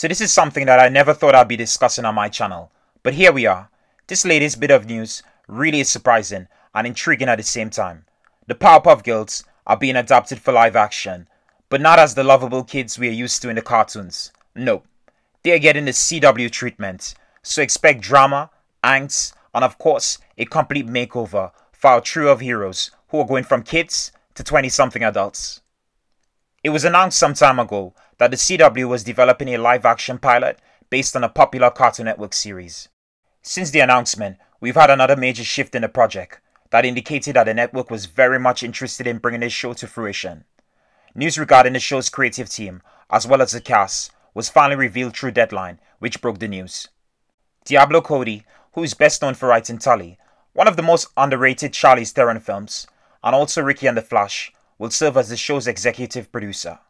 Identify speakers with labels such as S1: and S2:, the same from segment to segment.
S1: So this is something that I never thought I'd be discussing on my channel. But here we are. This latest bit of news really is surprising and intriguing at the same time. The Powerpuff Girls are being adapted for live action, but not as the lovable kids we are used to in the cartoons. Nope. They are getting the CW treatment, so expect drama, angst, and of course, a complete makeover for our trio of heroes who are going from kids to 20 something adults. It was announced some time ago that the CW was developing a live action pilot based on a popular Cartoon Network series. Since the announcement, we've had another major shift in the project that indicated that the network was very much interested in bringing this show to fruition. News regarding the show's creative team, as well as the cast, was finally revealed through Deadline, which broke the news. Diablo Cody, who is best known for writing Tully, one of the most underrated Charlie's Theron films, and also Ricky and the Flash, will serve as the show's executive producer.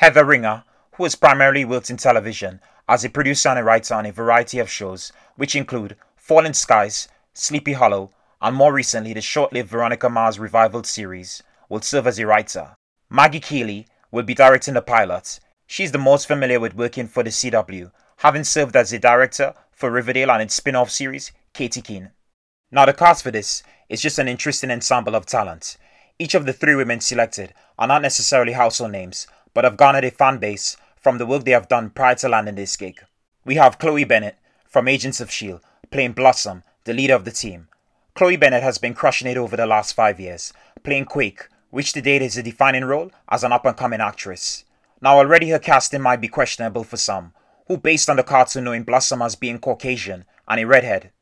S1: Heather Ringer, who has primarily worked in television as a producer and a writer on a variety of shows, which include Fallen Skies, Sleepy Hollow, and more recently the short lived Veronica Mars revival series, will serve as a writer. Maggie Keeley will be directing the pilot. She's the most familiar with working for the CW, having served as a director for Riverdale and its spin off series, Katie Keene. Now, the cast for this is just an interesting ensemble of talent. Each of the three women selected are not necessarily household names, but have garnered a fan base from the work they have done prior to landing this gig. We have Chloe Bennett from Agents of S.H.I.E.L.D. playing Blossom, the leader of the team. Chloe Bennett has been crushing it over the last five years, playing Quake, which to date is a defining role as an up-and-coming actress. Now already her casting might be questionable for some, who based on the cartoon knowing Blossom as being Caucasian and a redhead.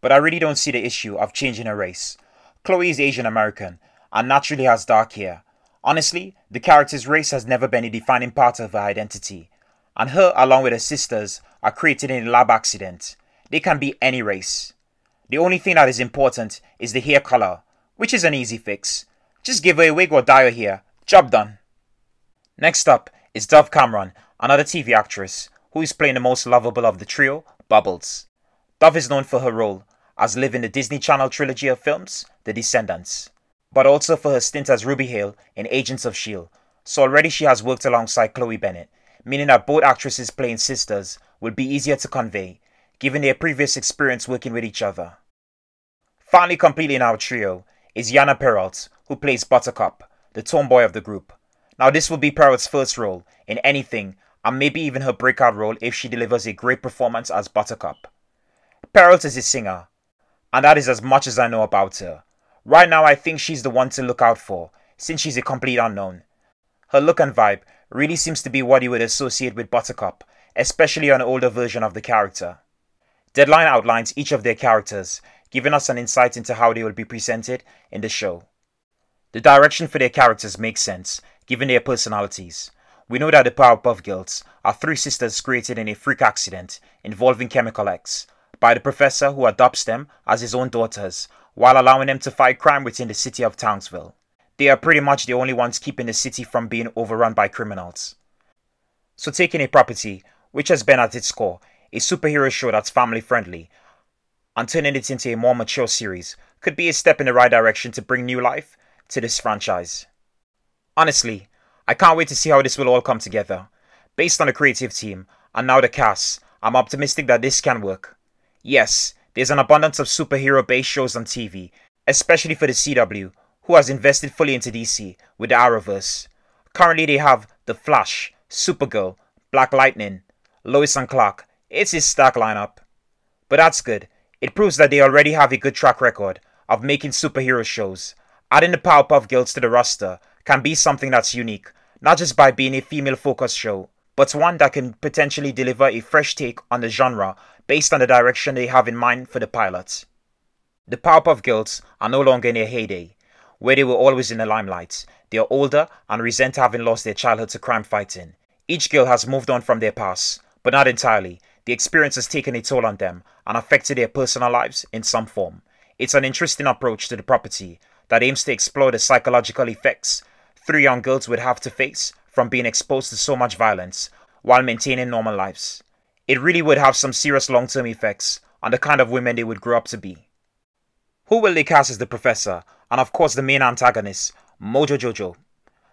S1: But I really don't see the issue of changing her race. Chloe is Asian American and naturally has dark hair, Honestly, the character's race has never been a defining part of her identity, and her, along with her sisters, are created in a lab accident. They can be any race. The only thing that is important is the hair color, which is an easy fix. Just give her a wig or dye her hair. Job done. Next up is Dove Cameron, another TV actress, who is playing the most lovable of the trio, Bubbles. Dove is known for her role as Liv in the Disney Channel trilogy of films, The Descendants but also for her stint as Ruby Hale in Agents of S.H.I.E.L.D. So already she has worked alongside Chloe Bennett, meaning that both actresses playing sisters would be easier to convey, given their previous experience working with each other. Finally completing our trio is Yana Peralt, who plays Buttercup, the tomboy of the group. Now this will be Peralt's first role in anything, and maybe even her breakout role if she delivers a great performance as Buttercup. Peralt is a singer, and that is as much as I know about her. Right now, I think she's the one to look out for, since she's a complete unknown. Her look and vibe really seems to be what you would associate with Buttercup, especially an older version of the character. Deadline outlines each of their characters, giving us an insight into how they will be presented in the show. The direction for their characters makes sense, given their personalities. We know that the Powerpuff Girls are three sisters created in a freak accident involving Chemical X, by the professor who adopts them as his own daughters while allowing them to fight crime within the city of Townsville. They are pretty much the only ones keeping the city from being overrun by criminals. So taking a property, which has been at its core, a superhero show that's family friendly, and turning it into a more mature series could be a step in the right direction to bring new life to this franchise. Honestly, I can't wait to see how this will all come together. Based on the creative team and now the cast, I'm optimistic that this can work. Yes, there's an abundance of superhero based shows on TV, especially for the CW, who has invested fully into DC with the Arrowverse. Currently, they have The Flash, Supergirl, Black Lightning, Lois and Clark. It's his stack lineup. But that's good. It proves that they already have a good track record of making superhero shows. Adding the Powerpuff Girls to the roster can be something that's unique, not just by being a female focused show, but one that can potentially deliver a fresh take on the genre based on the direction they have in mind for the pilots. The Powerpuff Girls are no longer in their heyday, where they were always in the limelight. They are older and resent having lost their childhood to crime fighting. Each girl has moved on from their past, but not entirely. The experience has taken a toll on them and affected their personal lives in some form. It's an interesting approach to the property that aims to explore the psychological effects three young girls would have to face from being exposed to so much violence while maintaining normal lives it really would have some serious long term effects on the kind of women they would grow up to be. Who will they cast as the professor, and of course the main antagonist, Mojo Jojo?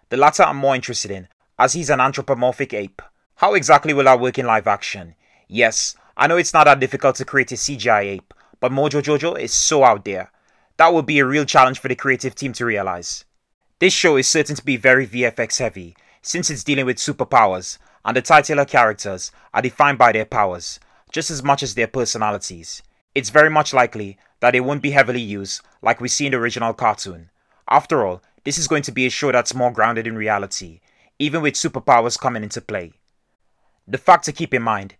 S1: The latter I'm more interested in, as he's an anthropomorphic ape. How exactly will that work in live action? Yes, I know it's not that difficult to create a CGI ape, but Mojo Jojo is so out there. That would be a real challenge for the creative team to realize. This show is certain to be very VFX heavy, since it's dealing with superpowers, and the titular characters are defined by their powers, just as much as their personalities. It's very much likely that they won't be heavily used like we see in the original cartoon. After all, this is going to be a show that's more grounded in reality, even with superpowers coming into play. The fact to keep in mind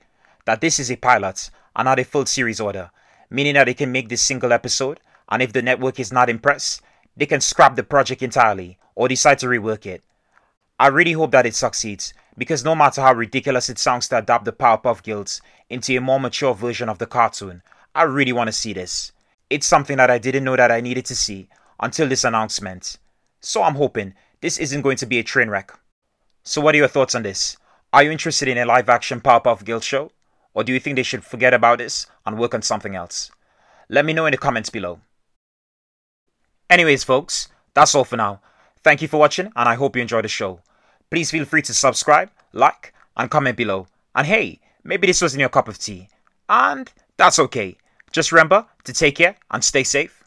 S1: that this is a pilot and not a full series order, meaning that they can make this single episode, and if the network is not impressed, they can scrap the project entirely or decide to rework it. I really hope that it succeeds, because no matter how ridiculous it sounds to adapt the Powerpuff Girls into a more mature version of the cartoon, I really want to see this. It's something that I didn't know that I needed to see until this announcement. So I'm hoping this isn't going to be a train wreck. So what are your thoughts on this? Are you interested in a live action Powerpuff Girls show? Or do you think they should forget about this and work on something else? Let me know in the comments below. Anyways folks, that's all for now. Thank you for watching and I hope you enjoyed the show. Please feel free to subscribe, like, and comment below. And hey, maybe this wasn't your cup of tea. And that's okay. Just remember to take care and stay safe.